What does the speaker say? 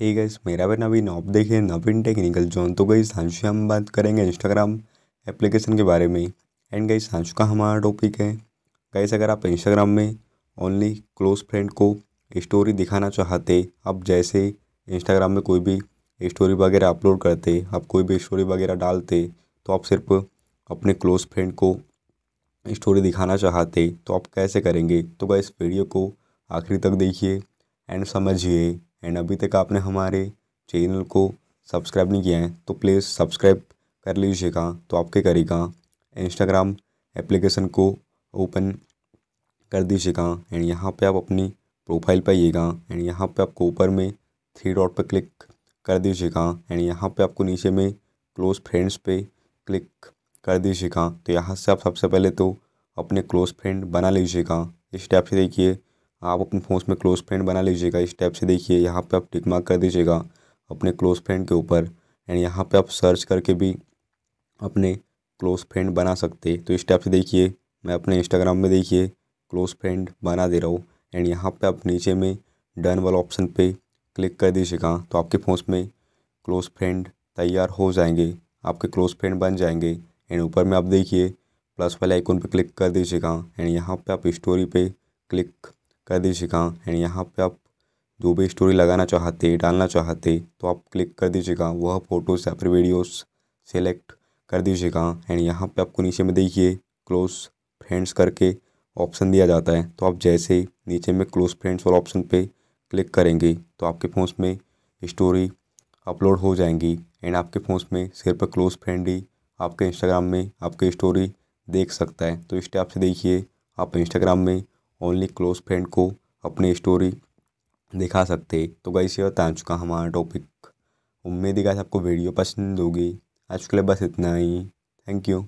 हे hey guys मेरा भी नवीन आप देखिए नवीन टेक्निकल जोन तो गई सांशु हम बात करेंगे इंस्टाग्राम एप्लीकेशन के बारे में एंड गई सांशु का हमारा टॉपिक है गाइस अगर आप इंस्टाग्राम में ओनली क्लोज फ्रेंड को स्टोरी दिखाना चाहते आप जैसे इंस्टाग्राम में कोई भी स्टोरी वगैरह अपलोड करते आप कोई भी स्टोरी वगैरह डालते तो आप सिर्फ अपने क्लोज फ्रेंड को स्टोरी दिखाना चाहते तो आप कैसे करेंगे तो गाइस वीडियो को आखिरी तक देखिए एंड समझिए एंड अभी तक आपने हमारे चैनल को सब्सक्राइब नहीं किया है तो प्लीज़ सब्सक्राइब कर लीजिएगा तो आपके करेगा इंस्टाग्राम एप्लीकेशन को ओपन कर दीजिएगा एंड यहाँ पे आप अपनी प्रोफाइल पर आइएगा एंड यहाँ पे आपको ऊपर में थ्री डॉट पर क्लिक कर दीजिएगा एंड यहाँ पे आपको नीचे में क्लोज फ्रेंड्स पे क्लिक कर दीजिएगा तो यहाँ से आप सबसे पहले तो अपने क्लोज फ्रेंड बना लीजिएगा इस टाइप से देखिए आप अपने फ़ोन में क्लोज़ फ्रेंड बना लीजिएगा इस टाइप से देखिए यहाँ पे आप टिक मार्क कर दीजिएगा अपने क्लोज़ फ्रेंड के ऊपर एंड यहाँ पे आप सर्च करके भी अपने क्लोज़ फ्रेंड बना सकते तो इस टाइप से देखिए मैं अपने इंस्टाग्राम में देखिए क्लोज़ फ्रेंड बना दे रहा हूँ एंड यहाँ पे आप नीचे में डन वाला ऑप्शन पे क्लिक कर दीजिएगा तो आपके फ़ोन में क्लोज़ फ्रेंड तैयार हो जाएंगे आपके क्लोज़ फ्रेंड बन जाएंगे एंड ऊपर में आप देखिए प्लस वाले आइकॉन पे क्लिक कर दीजिएगा एंड यहाँ पे आप स्टोरी पे क्लिक कर दीजिएगा एंड यहाँ पे आप जो भी स्टोरी लगाना चाहते डालना चाहते तो आप क्लिक कर दीजिएगा वह फ़ोटोज़ या फिर वीडियोस सेलेक्ट कर दीजिएगा एंड यहाँ पे आपको नीचे में देखिए क्लोज फ्रेंड्स करके ऑप्शन दिया जाता है तो आप जैसे नीचे में क्लोज फ्रेंड्स वाला ऑप्शन पर क्लिक करेंगे तो आपके फ़ोन में स्टोरी अपलोड हो जाएंगी एंड आपके फ़ोन में सिर्फ क्लोज फ्रेंड ही आपके इंस्टाग्राम में आपकी स्टोरी देख सकता है तो इस टाइप से देखिए आप इंस्टाग्राम में ओनली क्लोज फ्रेंड को अपनी स्टोरी दिखा सकते तो गई ये बता चुका हमारा टॉपिक उम्मीद ही गाइस आपको वीडियो पसंद होगी आज के लिए बस इतना ही थैंक यू